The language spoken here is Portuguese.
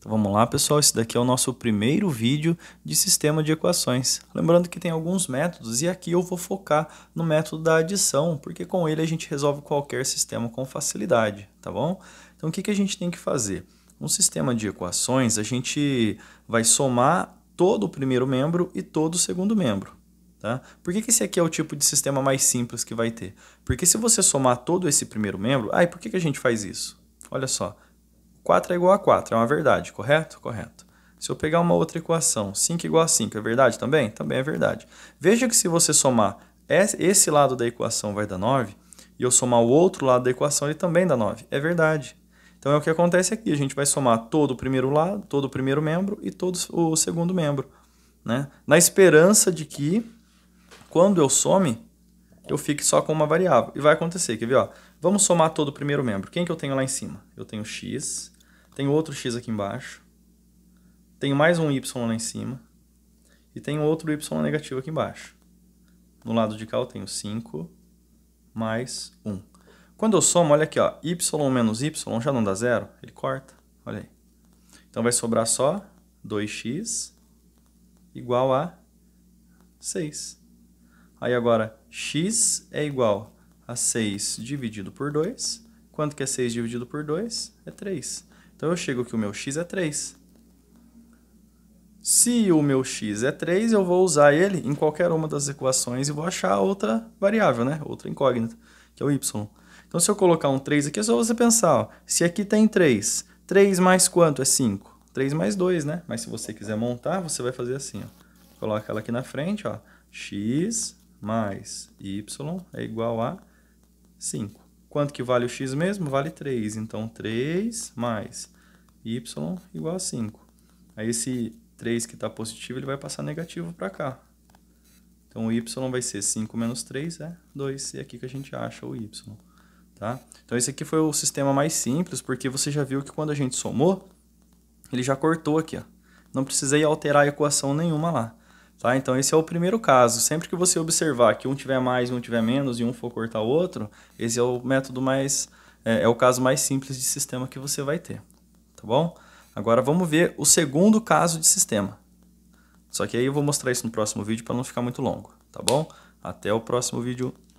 Então vamos lá, pessoal, esse daqui é o nosso primeiro vídeo de sistema de equações. Lembrando que tem alguns métodos e aqui eu vou focar no método da adição, porque com ele a gente resolve qualquer sistema com facilidade, tá bom? Então o que, que a gente tem que fazer? Um sistema de equações, a gente vai somar todo o primeiro membro e todo o segundo membro. Tá? Por que, que esse aqui é o tipo de sistema mais simples que vai ter? Porque se você somar todo esse primeiro membro... Ah, e por que, que a gente faz isso? Olha só, 4 é igual a 4, é uma verdade, correto? Correto. Se eu pegar uma outra equação, 5 igual a 5, é verdade também? Também é verdade. Veja que se você somar esse lado da equação vai dar 9, e eu somar o outro lado da equação, ele também dá 9. É verdade. Então é o que acontece aqui, a gente vai somar todo o primeiro lado, todo o primeiro membro e todo o segundo membro. Né? Na esperança de que, quando eu some, eu fique só com uma variável. E vai acontecer, quer ver? Ó, vamos somar todo o primeiro membro. Quem que eu tenho lá em cima? Eu tenho x, tenho outro x aqui embaixo, tenho mais um y lá em cima e tenho outro y negativo aqui embaixo. No lado de cá eu tenho 5 mais 1. Quando eu somo, olha aqui, ó, y menos y já não dá zero, ele corta, olha aí. Então vai sobrar só 2x igual a 6. Aí agora, x é igual a 6 dividido por 2. Quanto que é 6 dividido por 2? É 3. Então eu chego que o meu x é 3. Se o meu x é 3, eu vou usar ele em qualquer uma das equações e vou achar outra variável, né? outra incógnita, que é o y. Então, se eu colocar um 3 aqui, é só você pensar, ó, se aqui tem 3, 3 mais quanto é 5? 3 mais 2, né? Mas se você quiser montar, você vai fazer assim, ó. Coloca ela aqui na frente, ó, x mais y é igual a 5. Quanto que vale o x mesmo? Vale 3. Então, 3 mais y igual a 5. Aí, esse 3 que está positivo, ele vai passar negativo para cá. Então, o y vai ser 5 menos 3 é 2. E é aqui que a gente acha o y. Tá? Então, esse aqui foi o sistema mais simples, porque você já viu que quando a gente somou, ele já cortou aqui. Ó. Não precisei alterar a equação nenhuma lá. Tá? Então, esse é o primeiro caso. Sempre que você observar que um tiver mais e um tiver menos e um for cortar o outro, esse é o método mais. É, é, o caso mais simples de sistema que você vai ter. Tá bom? Agora vamos ver o segundo caso de sistema. Só que aí eu vou mostrar isso no próximo vídeo para não ficar muito longo. Tá bom? Até o próximo vídeo.